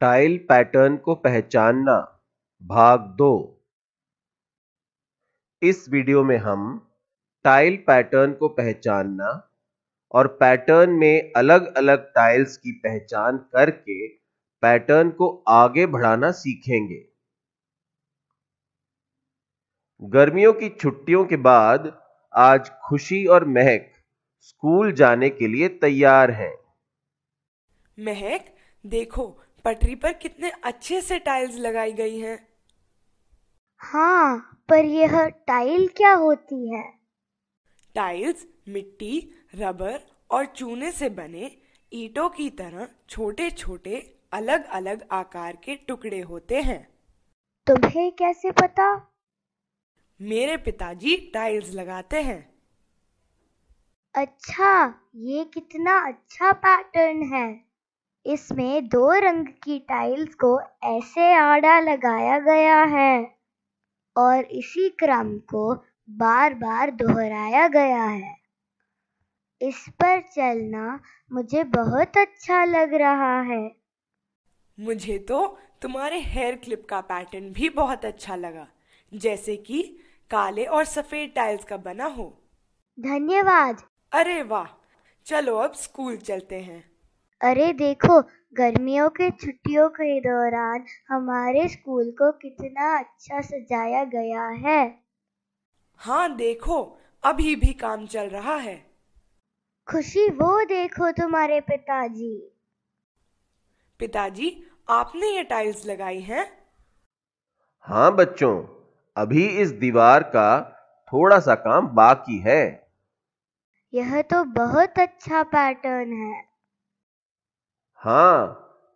Tile pattern को पहचानना भाग दो इस वीडियो में हम टाइल पैटर्न को पहचानना और पैटर्न में अलग अलग टाइल्स की पहचान करके पैटर्न को आगे बढ़ाना सीखेंगे गर्मियों की छुट्टियों के बाद आज खुशी और महक स्कूल जाने के लिए तैयार हैं। महक देखो पटरी पर कितने अच्छे से टाइल्स लगाई गई हैं। हाँ पर यह टाइल क्या होती है टाइल्स मिट्टी रबर और चूने से बने ईटों की तरह छोटे छोटे अलग अलग आकार के टुकड़े होते हैं तुम्हें कैसे पता मेरे पिताजी टाइल्स लगाते हैं अच्छा ये कितना अच्छा पैटर्न है इसमें दो रंग की टाइल्स को ऐसे आड़ा लगाया गया है और इसी क्रम को बार बार दोहराया गया है इस पर चलना मुझे बहुत अच्छा लग रहा है मुझे तो तुम्हारे हेयर क्लिप का पैटर्न भी बहुत अच्छा लगा जैसे कि काले और सफेद टाइल्स का बना हो धन्यवाद अरे वाह चलो अब स्कूल चलते हैं अरे देखो गर्मियों के छुट्टियों के दौरान हमारे स्कूल को कितना अच्छा सजाया गया है हाँ देखो अभी भी काम चल रहा है खुशी वो देखो तुम्हारे पिताजी पिताजी आपने ये टाइल्स लगाई हैं? हाँ बच्चों अभी इस दीवार का थोड़ा सा काम बाकी है यह तो बहुत अच्छा पैटर्न है हाँ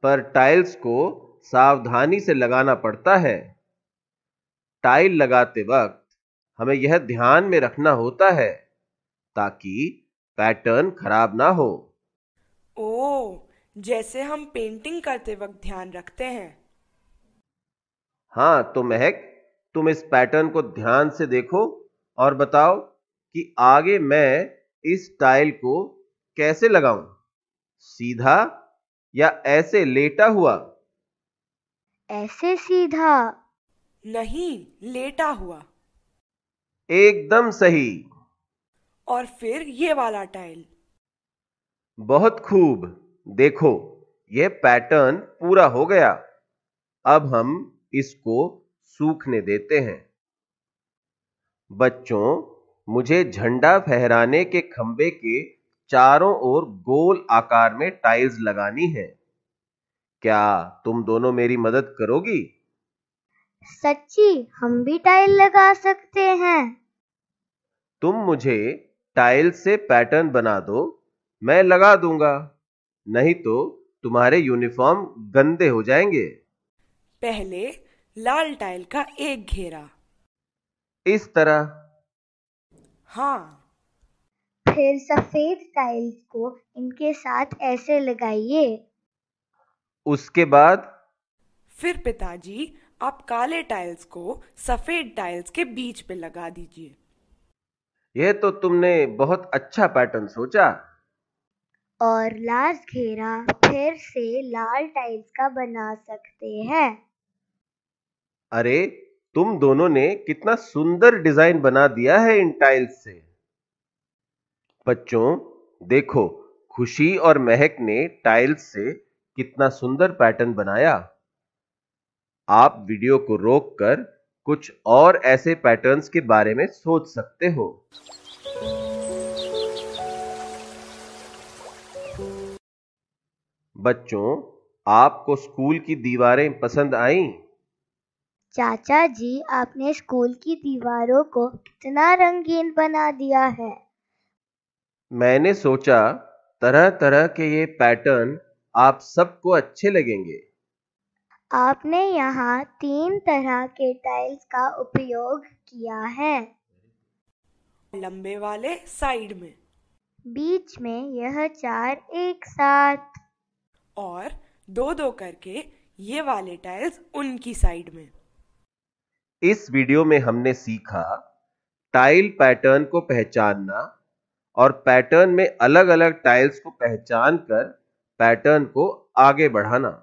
पर टाइल्स को सावधानी से लगाना पड़ता है टाइल लगाते वक्त हमें यह ध्यान में रखना होता है ताकि पैटर्न खराब ना हो ओ, जैसे हम पेंटिंग करते वक्त ध्यान रखते हैं हाँ तो महक तुम इस पैटर्न को ध्यान से देखो और बताओ कि आगे मैं इस टाइल को कैसे लगाऊं सीधा या ऐसे लेटा हुआ ऐसे सीधा नहीं लेटा हुआ एकदम सही और फिर ये वाला टाइल बहुत खूब देखो यह पैटर्न पूरा हो गया अब हम इसको सूखने देते हैं बच्चों मुझे झंडा फहराने के खंबे के चारों ओर गोल आकार में टाइल्स लगानी है क्या तुम दोनों मेरी मदद करोगी सच्ची हम भी टाइल लगा सकते हैं तुम मुझे टाइल से पैटर्न बना दो मैं लगा दूंगा नहीं तो तुम्हारे यूनिफॉर्म गंदे हो जाएंगे पहले लाल टाइल का एक घेरा इस तरह हाँ फिर सफेद टाइल्स को इनके साथ ऐसे लगाइए उसके बाद फिर पिताजी आप काले टाइल्स को सफेद टाइल्स के बीच पे लगा दीजिए यह तो तुमने बहुत अच्छा पैटर्न सोचा और लाल घेरा फिर से लाल टाइल्स का बना सकते हैं अरे तुम दोनों ने कितना सुंदर डिजाइन बना दिया है इन टाइल्स से बच्चों देखो खुशी और महक ने टाइल्स से कितना सुंदर पैटर्न बनाया आप वीडियो को रोककर कुछ और ऐसे पैटर्न्स के बारे में सोच सकते हो बच्चों आपको स्कूल की दीवारें पसंद आईं? चाचा जी आपने स्कूल की दीवारों को कितना रंगीन बना दिया है मैंने सोचा तरह तरह के ये पैटर्न आप सबको अच्छे लगेंगे आपने यहाँ तीन तरह के टाइल्स का उपयोग किया है लंबे वाले साइड में बीच में यह चार एक साथ और दो दो करके ये वाले टाइल्स उनकी साइड में इस वीडियो में हमने सीखा टाइल पैटर्न को पहचानना और पैटर्न में अलग अलग टाइल्स को पहचान कर पैटर्न को आगे बढ़ाना